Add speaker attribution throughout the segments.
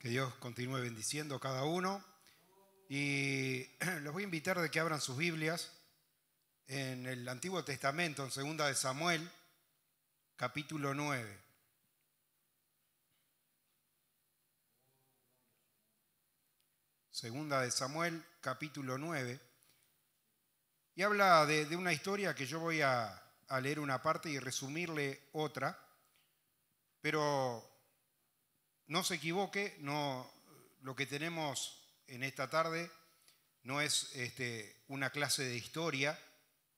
Speaker 1: Que Dios continúe bendiciendo a cada uno. Y los voy a invitar de que abran sus Biblias en el Antiguo Testamento, en Segunda de Samuel, capítulo 9. Segunda de Samuel, capítulo 9. Y habla de, una historia que yo voy a leer una parte y resumirle otra, pero no se equivoque, no, lo que tenemos en esta tarde no es este, una clase de historia,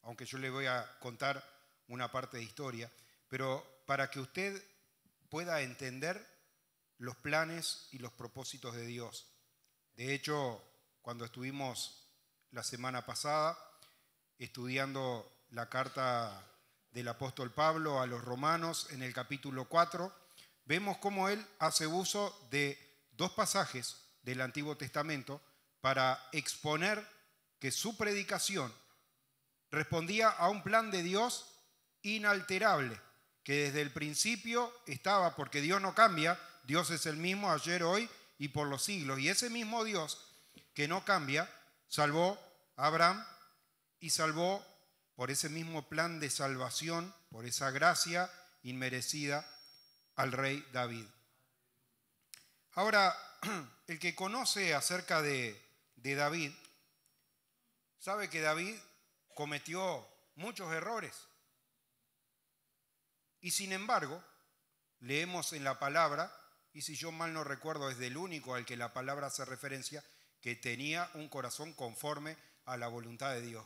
Speaker 1: aunque yo le voy a contar una parte de historia, pero para que usted pueda entender los planes y los propósitos de Dios. De hecho, cuando estuvimos la semana pasada estudiando la carta del apóstol Pablo a los romanos en el capítulo 4, vemos cómo él hace uso de dos pasajes del Antiguo Testamento para exponer que su predicación respondía a un plan de Dios inalterable, que desde el principio estaba, porque Dios no cambia, Dios es el mismo ayer, hoy y por los siglos. Y ese mismo Dios que no cambia, salvó a Abraham y salvó por ese mismo plan de salvación, por esa gracia inmerecida al rey David. Ahora, el que conoce acerca de, David, sabe que David cometió muchos errores. Y sin embargo, leemos en la palabra, y si yo mal no recuerdo, es del único al que la palabra hace referencia, que tenía un corazón conforme a la voluntad de Dios.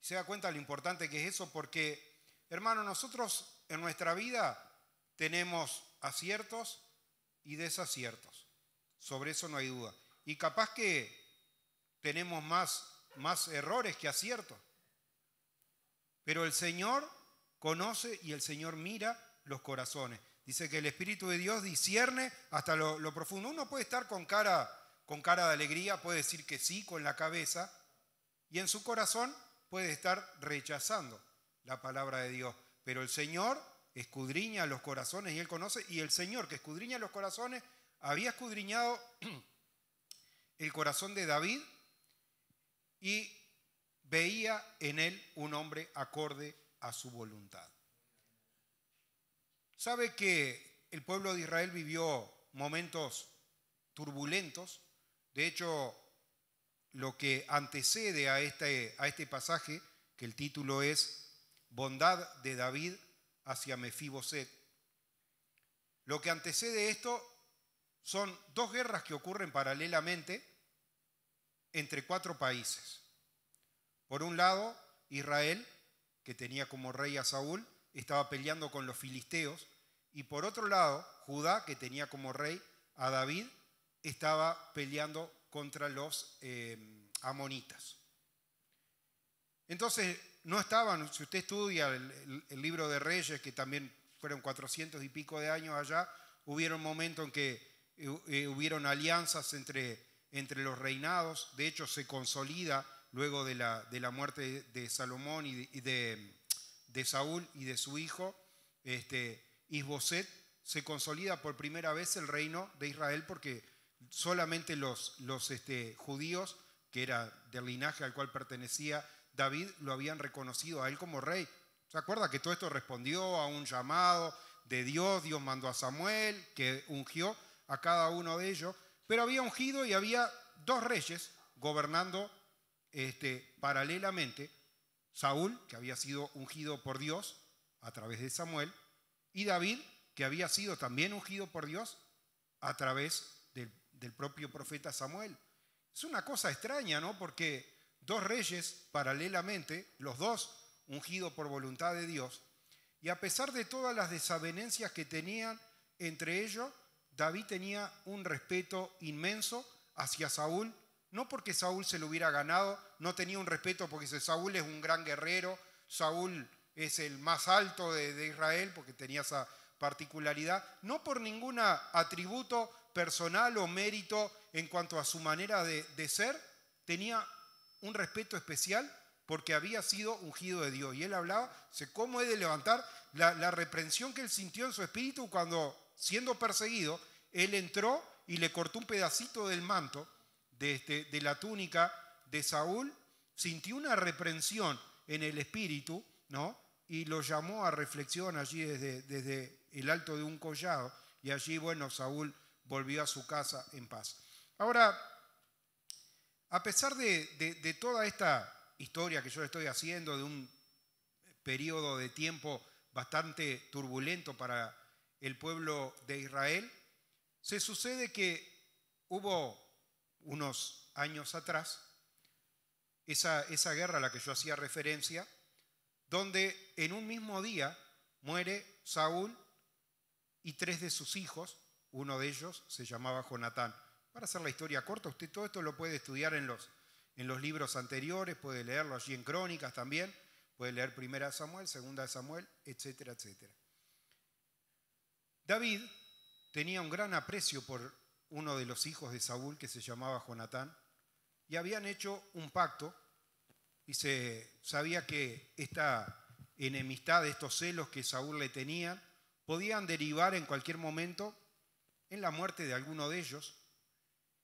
Speaker 1: Se da cuenta lo importante que es eso porque, hermano, nosotros en nuestra vida tenemos aciertos y desaciertos. Sobre eso no hay duda. Y capaz que tenemos más, más errores que aciertos. Pero el Señor conoce y el Señor mira los corazones. Dice que el Espíritu de Dios discierne hasta lo, profundo. Uno puede estar con cara, con cara de alegría, puede decir que sí con la cabeza, y en su corazón puede estar rechazando la palabra de Dios. Pero el Señor escudriña los corazones y Él conoce, y el Señor que escudriña los corazones había escudriñado el corazón de David y veía en él un hombre acorde a su voluntad. ¿Sabe que el pueblo de Israel vivió momentos turbulentos? De hecho, lo que antecede a este, a este pasaje, que el título es Bondad de David hacia Mefiboset. Lo que antecede esto son dos guerras que ocurren paralelamente entre cuatro países. Por un lado, Israel, que tenía como rey a Saúl, estaba peleando con los filisteos, y por otro lado, Judá, que tenía como rey a David, estaba peleando contra los eh, amonitas. Entonces, no estaban, si usted estudia el, libro de Reyes, que también fueron 400 y pico de años allá, hubieron momentos en que eh, eh, hubieron alianzas entre, entre los reinados, de hecho se consolida luego de la, muerte de Salomón y de, Saúl y de su hijo, este, Isboset, se consolida por primera vez el reino de Israel porque solamente los, los este, judíos, que era del linaje al cual pertenecía, David lo habían reconocido a él como rey. ¿Se acuerda que todo esto respondió a un llamado de Dios? Dios mandó a Samuel, que ungió a cada uno de ellos, pero había ungido y había dos reyes gobernando este, paralelamente. Saúl, que había sido ungido por Dios a través de Samuel, y David, que había sido también ungido por Dios a través del, del propio profeta Samuel. Es una cosa extraña, ¿no? Porque dos reyes paralelamente, los dos ungidos por voluntad de Dios, y a pesar de todas las desavenencias que tenían entre ellos, David tenía un respeto inmenso hacia Saúl, no porque Saúl se lo hubiera ganado, no tenía un respeto porque Saúl es un gran guerrero, Saúl es el más alto de, Israel, porque tenía esa particularidad, no por ningún atributo personal o mérito en cuanto a su manera de, de ser, tenía un respeto especial porque había sido ungido de Dios. Y él hablaba, sé cómo he de levantar la, reprensión que él sintió en su espíritu cuando, siendo perseguido, él entró y le cortó un pedacito del manto, este, de, la túnica de Saúl, sintió una reprensión en el espíritu, ¿no? Y lo llamó a reflexión allí desde, desde el alto de un collado. Y allí, bueno, Saúl volvió a su casa en paz. Ahora, a pesar de, toda esta historia que yo estoy haciendo, de un periodo de tiempo bastante turbulento para el pueblo de Israel, se sucede que hubo unos años atrás esa, esa guerra a la que yo hacía referencia, donde en un mismo día muere Saúl y tres de sus hijos, uno de ellos se llamaba Jonatán. Para hacer la historia corta, usted todo esto lo puede estudiar en los, en los libros anteriores, puede leerlo allí en Crónicas también, puede leer Primera Samuel, Segunda Samuel, etcétera, etcétera. David tenía un gran aprecio por uno de los hijos de Saúl que se llamaba Jonatán y habían hecho un pacto y se sabía que esta enemistad, estos celos que Saúl le tenía, podían derivar en cualquier momento en la muerte de alguno de ellos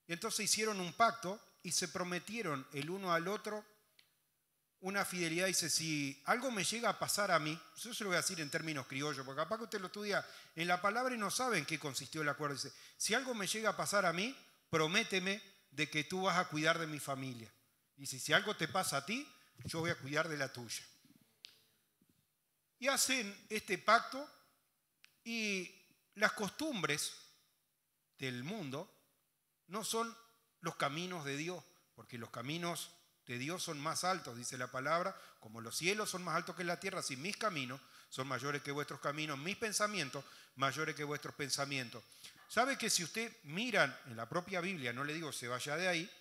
Speaker 1: y entonces hicieron un pacto y se prometieron el uno al otro una fidelidad. Dice, si algo me llega a pasar a mí, yo se lo voy a decir en términos criollos, porque capaz que usted lo estudia en la palabra y no sabe en qué consistió el acuerdo. Dice, si algo me llega a pasar a mí, prométeme de que tú vas a cuidar de mi familia. Y si algo te pasa a ti, yo voy a cuidar de la tuya. Y hacen este pacto y las costumbres del mundo no son los caminos de Dios, porque los caminos de Dios son más altos, dice la palabra, como los cielos son más altos que la tierra, si mis caminos son mayores que vuestros caminos, mis pensamientos mayores que vuestros pensamientos. ¿Sabe que si usted mira en la propia Biblia, no le digo se vaya de ahí,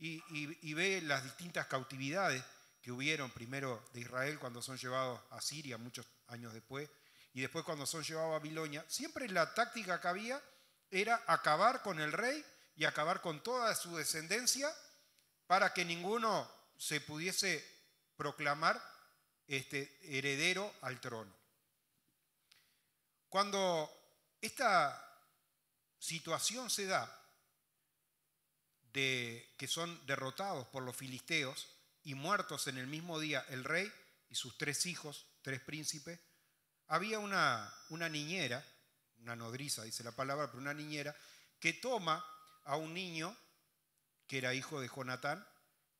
Speaker 1: y, y ve las distintas cautividades que hubieron primero de Israel cuando son llevados a Siria muchos años después, y después cuando son llevados a Babilonia, siempre la táctica que había era acabar con el rey y acabar con toda su descendencia para que ninguno se pudiese proclamar este, heredero al trono. Cuando esta situación se da de que son derrotados por los filisteos y muertos en el mismo día el rey y sus tres hijos, tres príncipes, había una, una niñera, una nodriza dice la palabra, pero una niñera, que toma a un niño que era hijo de Jonatán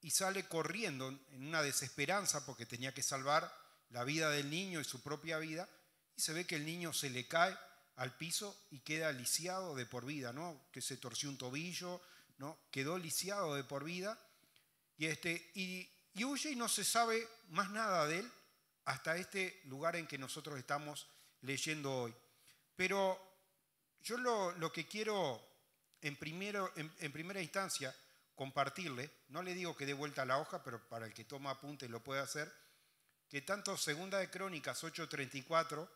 Speaker 1: y sale corriendo en una desesperanza porque tenía que salvar la vida del niño y su propia vida y se ve que el niño se le cae al piso y queda lisiado de por vida, ¿no? Que se torció un tobillo, ¿no? Quedó lisiado de por vida y, este, y, huye y no se sabe más nada de él hasta este lugar en que nosotros estamos leyendo hoy. Pero yo lo, lo que quiero en, primera instancia compartirle, no le digo que dé vuelta a la hoja, pero para el que toma apuntes lo puede hacer, que tanto Segunda de Crónicas 8.34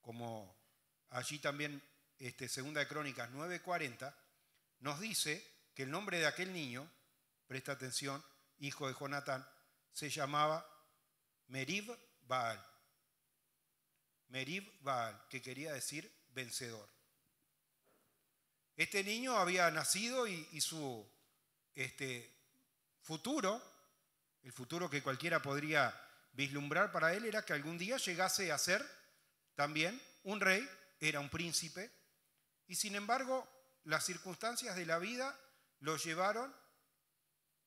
Speaker 1: como allí también este, Segunda de Crónicas 9.40 nos dice que el nombre de aquel niño, presta atención, hijo de Jonatán, se llamaba Merib Baal. Merib Baal, que quería decir vencedor. Este niño había nacido y, su este, futuro, el futuro que cualquiera podría vislumbrar para él, era que algún día llegase a ser también un rey, era un príncipe, y sin embargo las circunstancias de la vida lo llevaron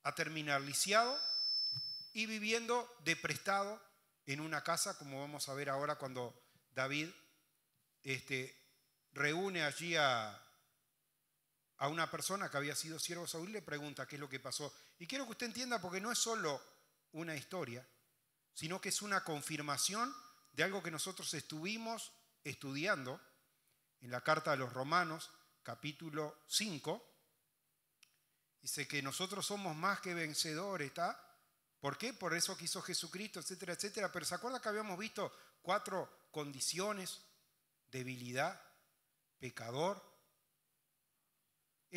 Speaker 1: a terminar lisiado y viviendo de prestado en una casa, como vamos a ver ahora cuando David este, reúne allí a, a una persona que había sido siervo Saúl le pregunta qué es lo que pasó. Y quiero que usted entienda porque no es solo una historia, sino que es una confirmación de algo que nosotros estuvimos estudiando en la carta de los Romanos, capítulo 5. Dice que nosotros somos más que vencedores, ¿está? ¿Por qué? Por eso quiso Jesucristo, etcétera, etcétera. Pero ¿se acuerda que habíamos visto cuatro condiciones? Debilidad, pecador,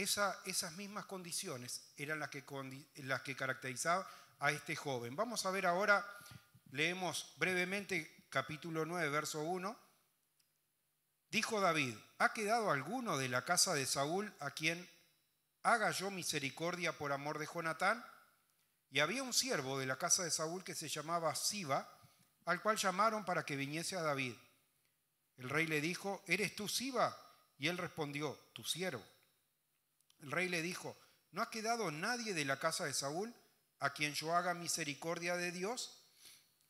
Speaker 1: esas mismas condiciones eran las que, las que caracterizaban a este joven. Vamos a ver ahora, leemos brevemente capítulo 9, verso 1. Dijo David, ¿ha quedado alguno de la casa de Saúl a quien haga yo misericordia por amor de Jonatán? Y había un siervo de la casa de Saúl que se llamaba Siba, al cual llamaron para que viniese a David. El rey le dijo, ¿eres tú Siba? Y él respondió, tu siervo. El rey le dijo, ¿no ha quedado nadie de la casa de Saúl a quien yo haga misericordia de Dios?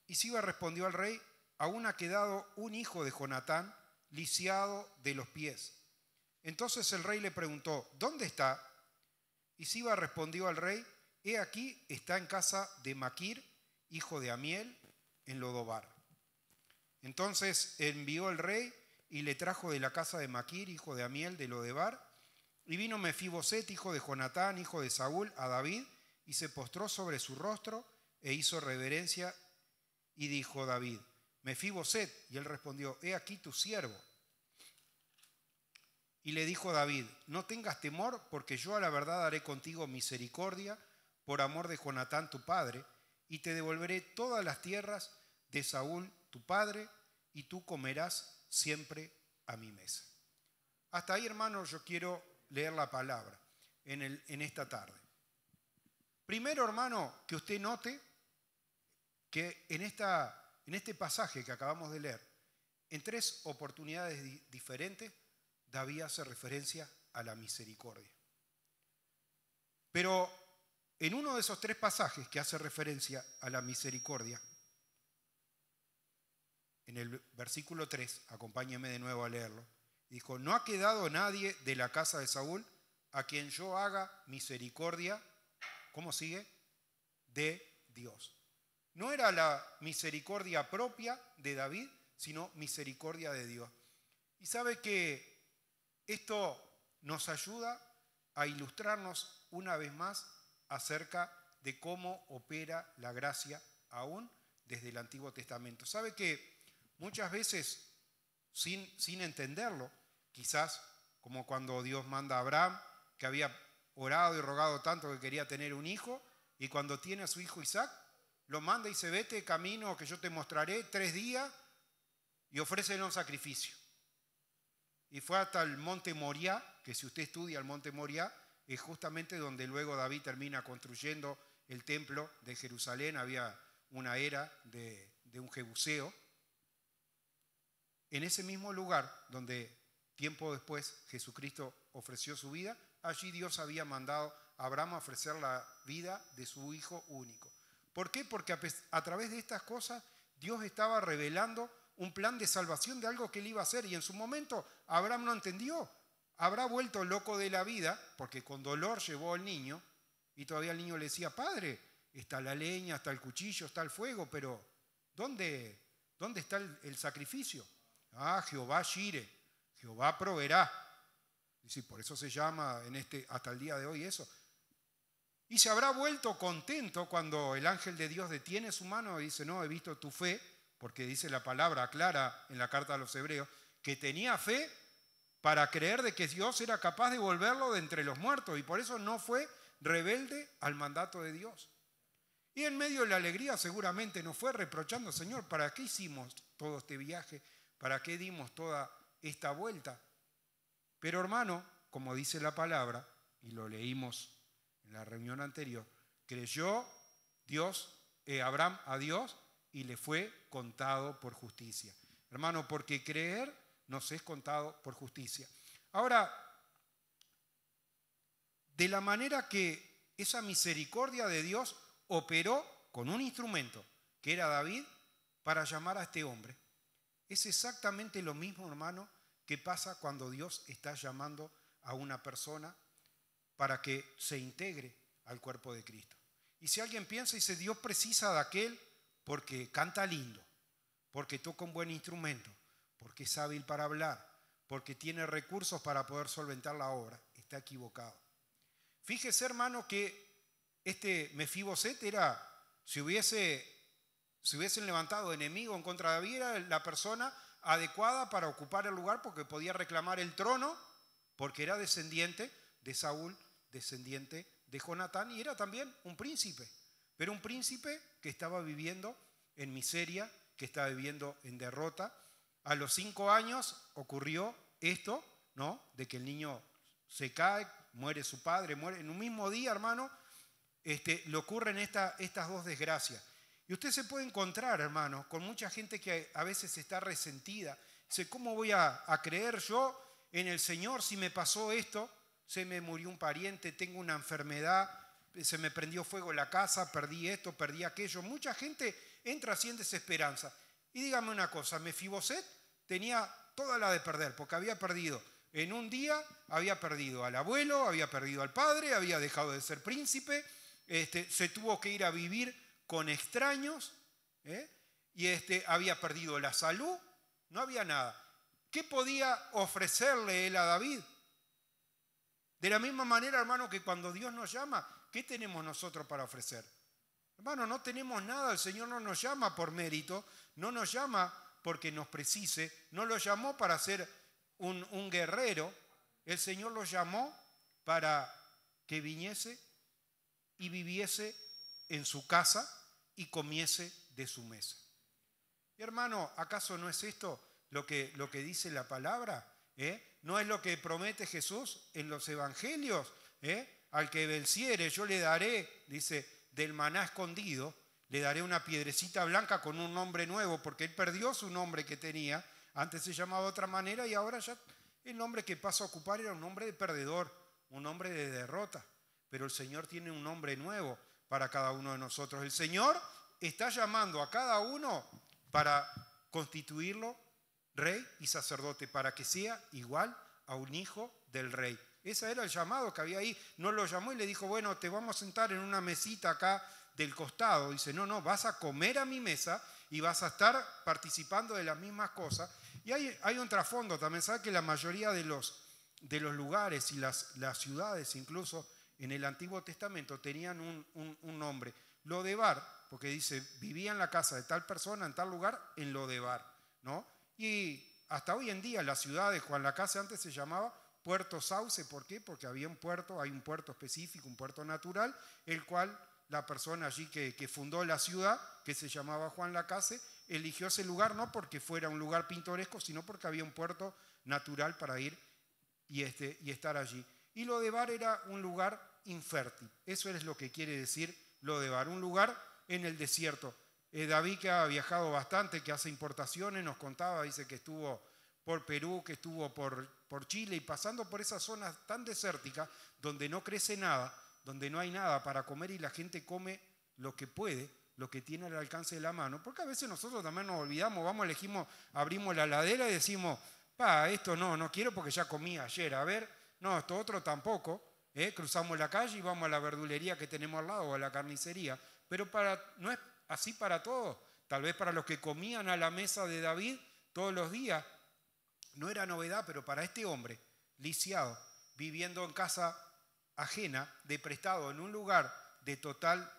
Speaker 1: Y Siba respondió al rey, aún ha quedado un hijo de Jonatán, lisiado de los pies. Entonces el rey le preguntó, ¿dónde está? Y Siba respondió al rey, he aquí, está en casa de Maquir, hijo de Amiel, en Lodobar. Entonces envió el rey y le trajo de la casa de Maquir, hijo de Amiel, de Lodobar y vino Mefiboset, hijo de Jonatán, hijo de Saúl, a David, y se postró sobre su rostro e hizo reverencia, y dijo David, Mefiboset, y él respondió, he aquí tu siervo. Y le dijo David, no tengas temor, porque yo a la verdad haré contigo misericordia por amor de Jonatán tu padre, y te devolveré todas las tierras de Saúl tu padre, y tú comerás siempre a mi mesa. Hasta ahí, hermanos, yo quiero leer la palabra en, esta tarde. Primero, hermano, que usted note que en, este pasaje que acabamos de leer, en tres oportunidades diferentes, David hace referencia a la misericordia. Pero en uno de esos tres pasajes que hace referencia a la misericordia, en el versículo 3, acompáñeme de nuevo a leerlo, Dijo, no ha quedado nadie de la casa de Saúl a quien yo haga misericordia. ¿Cómo sigue? De Dios. No era la misericordia propia de David, sino misericordia de Dios. Y sabe que esto nos ayuda a ilustrarnos una vez más acerca de cómo opera la gracia aún desde el Antiguo Testamento. ¿Sabe que muchas veces sin, entenderlo, quizás como cuando Dios manda a Abraham, que había orado y rogado tanto que quería tener un hijo, y cuando tiene a su hijo Isaac, lo manda y se vete camino que yo te mostraré tres días y ofrécele un sacrificio. Y fue hasta el monte Moria que si usted estudia el monte Moriá, es justamente donde luego David termina construyendo el templo de Jerusalén. Había una era de, de un jebuseo en ese mismo lugar donde tiempo después Jesucristo ofreció su vida, allí Dios había mandado a Abraham ofrecer la vida de su hijo único. ¿Por qué? Porque a, través de estas cosas Dios estaba revelando un plan de salvación de algo que él iba a hacer y en su momento Abraham no entendió. Habrá vuelto loco de la vida porque con dolor llevó al niño y todavía el niño le decía, padre, está la leña, está el cuchillo, está el fuego, pero ¿dónde, dónde está el sacrificio? Ah, Jehová Shire, Jehová proveerá. Y si por eso se llama en este, hasta el día de hoy eso. Y se habrá vuelto contento cuando el ángel de Dios detiene su mano y dice, no, he visto tu fe, porque dice la palabra clara en la carta a los hebreos, que tenía fe para creer de que Dios era capaz de volverlo de entre los muertos y por eso no fue rebelde al mandato de Dios. Y en medio de la alegría seguramente no fue reprochando, Señor, ¿para qué hicimos todo este viaje? ¿Para qué dimos toda esta vuelta? Pero hermano, como dice la palabra, y lo leímos en la reunión anterior, creyó Dios, eh, Abraham a Dios y le fue contado por justicia. Hermano, porque creer nos es contado por justicia. Ahora, de la manera que esa misericordia de Dios operó con un instrumento, que era David, para llamar a este hombre. Es exactamente lo mismo, hermano, que pasa cuando Dios está llamando a una persona para que se integre al cuerpo de Cristo. Y si alguien piensa y dice, Dios precisa de aquel porque canta lindo, porque toca un buen instrumento, porque es hábil para hablar, porque tiene recursos para poder solventar la obra, está equivocado. Fíjese, hermano, que este Mefiboset era, si hubiese si hubiesen levantado enemigo en contra de David, era la persona adecuada para ocupar el lugar porque podía reclamar el trono, porque era descendiente de Saúl, descendiente de Jonatán y era también un príncipe, pero un príncipe que estaba viviendo en miseria, que estaba viviendo en derrota. A los cinco años ocurrió esto, ¿no? De que el niño se cae, muere su padre, muere. En un mismo día, hermano, este, le ocurren estas dos desgracias. Y usted se puede encontrar, hermano, con mucha gente que a veces está resentida. Dice, ¿cómo voy a, creer yo en el Señor si me pasó esto? Se me murió un pariente, tengo una enfermedad, se me prendió fuego la casa, perdí esto, perdí aquello. Mucha gente entra así en desesperanza. Y dígame una cosa, Mefiboset tenía toda la de perder, porque había perdido. En un día había perdido al abuelo, había perdido al padre, había dejado de ser príncipe, este, se tuvo que ir a vivir con extraños, ¿eh? y este, había perdido la salud, no había nada. ¿Qué podía ofrecerle él a David? De la misma manera, hermano, que cuando Dios nos llama, ¿qué tenemos nosotros para ofrecer? Hermano, no tenemos nada, el Señor no nos llama por mérito, no nos llama porque nos precise, no lo llamó para ser un, un guerrero, el Señor lo llamó para que viniese y viviese en su casa y comiese de su mesa. Y hermano, ¿acaso no es esto lo que, lo que dice la palabra? ¿Eh? ¿No es lo que promete Jesús en los evangelios? ¿Eh? Al que venciere yo le daré, dice, del maná escondido, le daré una piedrecita blanca con un nombre nuevo, porque él perdió su nombre que tenía, antes se llamaba de otra manera y ahora ya el nombre que pasa a ocupar era un nombre de perdedor, un nombre de derrota, pero el Señor tiene un nombre nuevo, para cada uno de nosotros. El Señor está llamando a cada uno para constituirlo rey y sacerdote, para que sea igual a un hijo del rey. Ese era el llamado que había ahí. No lo llamó y le dijo, bueno, te vamos a sentar en una mesita acá del costado. Dice, no, no, vas a comer a mi mesa y vas a estar participando de las mismas cosas. Y hay, un trasfondo también, ¿sabes? Que la mayoría de los, de los lugares y las ciudades incluso en el Antiguo Testamento tenían un, un, un nombre. Lodebar, porque dice, vivía en la casa de tal persona, en tal lugar, en Lodebar, ¿no? Y hasta hoy en día la ciudad de Juan la antes se llamaba Puerto Sauce, ¿por qué? Porque había un puerto, hay un puerto específico, un puerto natural, el cual la persona allí que, fundó la ciudad, que se llamaba Juan Lacase, eligió ese lugar no porque fuera un lugar pintoresco, sino porque había un puerto natural para ir y, este, y estar allí. Y Lodebar era un lugar infértil. Eso es lo que quiere decir lo de bar, un lugar en el desierto. Eh, David, que ha viajado bastante, que hace importaciones, nos contaba, dice que estuvo por Perú, que estuvo por, por Chile y pasando por esas zonas tan desérticas donde no crece nada, donde no hay nada para comer y la gente come lo que puede, lo que tiene al alcance de la mano. Porque a veces nosotros también nos olvidamos, vamos, elegimos, abrimos la ladera y decimos, pa, esto no, no quiero porque ya comí ayer, a ver, no, esto otro tampoco. ¿eh? cruzamos la calle y vamos a la verdulería que tenemos al lado o a la carnicería. Pero no es así para todos. Tal vez para los que comían a la mesa de David todos los días, no era novedad, pero para este hombre, lisiado, viviendo en casa ajena, de prestado, en un lugar de total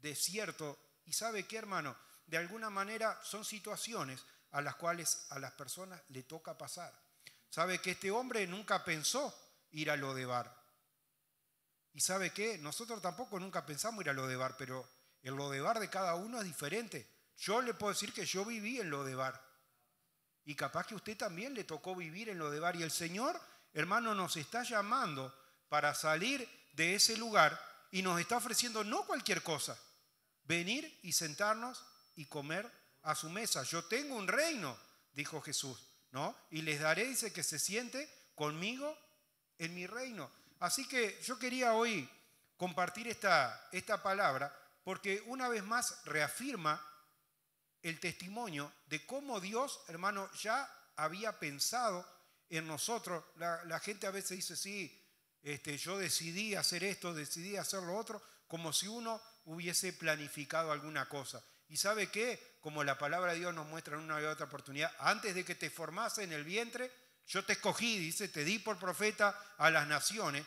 Speaker 1: desierto, y sabe qué, hermano, de alguna manera son situaciones a las cuales a las personas le toca pasar. Sabe que este hombre nunca pensó ir a lo de bar? Y sabe qué, nosotros tampoco nunca pensamos ir a Lodebar, pero el Lodebar de cada uno es diferente. Yo le puedo decir que yo viví en Lodebar. Y capaz que usted también le tocó vivir en Lodebar. Y el Señor, hermano, nos está llamando para salir de ese lugar y nos está ofreciendo no cualquier cosa, venir y sentarnos y comer a su mesa. Yo tengo un reino, dijo Jesús, ¿no? Y les daré, dice, que se siente conmigo en mi reino. Así que yo quería hoy compartir esta, esta palabra porque una vez más reafirma el testimonio de cómo Dios, hermano, ya había pensado en nosotros. La, gente a veces dice, sí, este, yo decidí hacer esto, decidí hacer lo otro, como si uno hubiese planificado alguna cosa. ¿Y sabe qué? Como la palabra de Dios nos muestra en una y otra oportunidad, antes de que te formase en el vientre, yo te escogí, dice, te di por profeta a las naciones.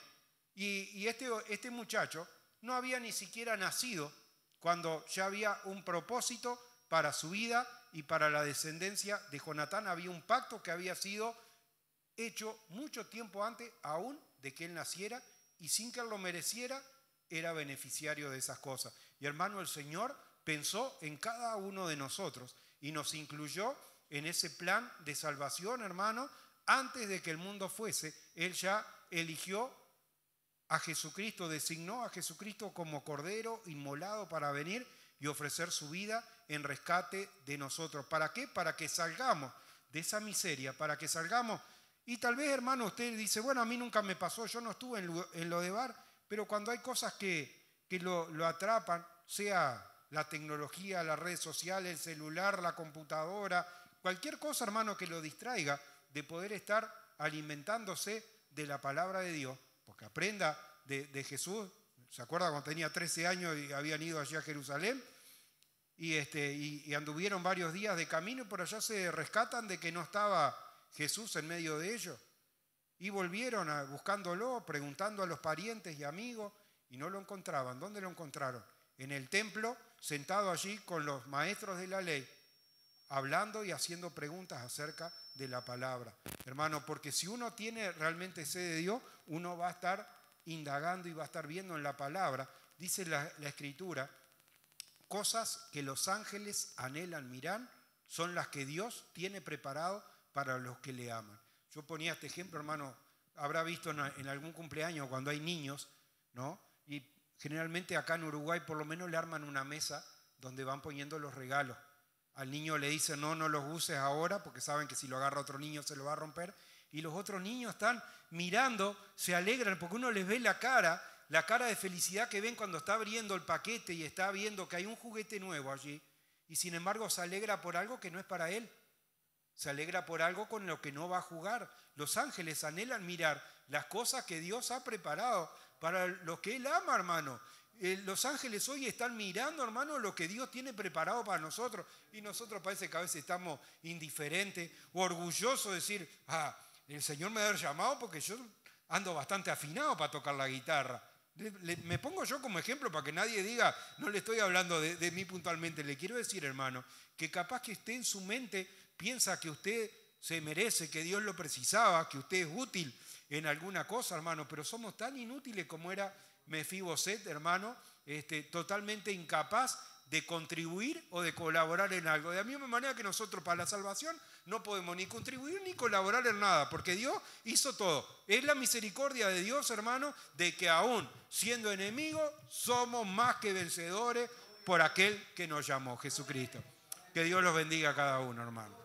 Speaker 1: Y, este, este muchacho no había ni siquiera nacido cuando ya había un propósito para su vida y para la descendencia de Jonatán. Había un pacto que había sido hecho mucho tiempo antes, aún de que él naciera, y sin que él lo mereciera, era beneficiario de esas cosas. Y hermano, el Señor pensó en cada uno de nosotros y nos incluyó en ese plan de salvación, hermano, antes de que el mundo fuese, Él ya eligió a Jesucristo, designó a Jesucristo como Cordero inmolado para venir y ofrecer su vida en rescate de nosotros. ¿Para qué? Para que salgamos de esa miseria, para que salgamos. Y tal vez, hermano, usted dice, bueno, a mí nunca me pasó, yo no estuve en lo, de bar, pero cuando hay cosas que, que lo, lo atrapan, sea la tecnología, la red social, el celular, la computadora, cualquier cosa, hermano, que lo distraiga, de poder estar alimentándose de la palabra de Dios, porque aprenda de, Jesús. ¿Se acuerda cuando tenía 13 años y habían ido allí a Jerusalén? Y, este, anduvieron varios días de camino y por allá se rescatan de que no estaba Jesús en medio de ellos. Y volvieron a, buscándolo, preguntando a los parientes y amigos, y no lo encontraban. ¿Dónde lo encontraron? En el templo, sentado allí con los maestros de la ley, hablando y haciendo preguntas acerca de la palabra. Hermano, porque si uno tiene realmente sed de Dios, uno va a estar indagando y va a estar viendo en la palabra, dice la, escritura, cosas que los ángeles anhelan mirar son las que Dios tiene preparado para los que le aman. Yo ponía este ejemplo, hermano, habrá visto en, en algún cumpleaños cuando hay niños, ¿no? Y generalmente acá en Uruguay por lo menos le arman una mesa donde van poniendo los regalos. Al niño le dice, no, no los uses ahora, porque saben que si lo agarra otro niño se lo va a romper. Y los otros niños están mirando, se alegran, porque uno les ve la cara, la cara de felicidad que ven cuando está abriendo el paquete y está viendo que hay un juguete nuevo allí. Y sin embargo se alegra por algo que no es para él. Se alegra por algo con lo que no va a jugar. Los ángeles anhelan mirar las cosas que Dios ha preparado para los que Él ama, hermano. Eh, los ángeles hoy están mirando, hermano, lo que Dios tiene preparado para nosotros. Y nosotros parece que a veces estamos indiferentes o orgullosos de decir, ah, el Señor me ha llamado porque yo ando bastante afinado para tocar la guitarra. me pongo yo como ejemplo para que nadie diga, no le estoy hablando de, de mí puntualmente. Le quiero decir, hermano, que capaz que esté en su mente, piensa que usted se merece, que Dios lo precisaba, que usted es útil en alguna cosa, hermano, pero somos tan inútiles como era Mefiboset, hermano, este, totalmente incapaz de contribuir o de colaborar en algo. De la misma manera que nosotros para la salvación no podemos ni contribuir ni colaborar en nada, porque Dios hizo todo. Es la misericordia de Dios, hermano, de que aún siendo enemigos, somos más que vencedores por aquel que nos llamó, Jesucristo. Que Dios los bendiga a cada uno, hermano.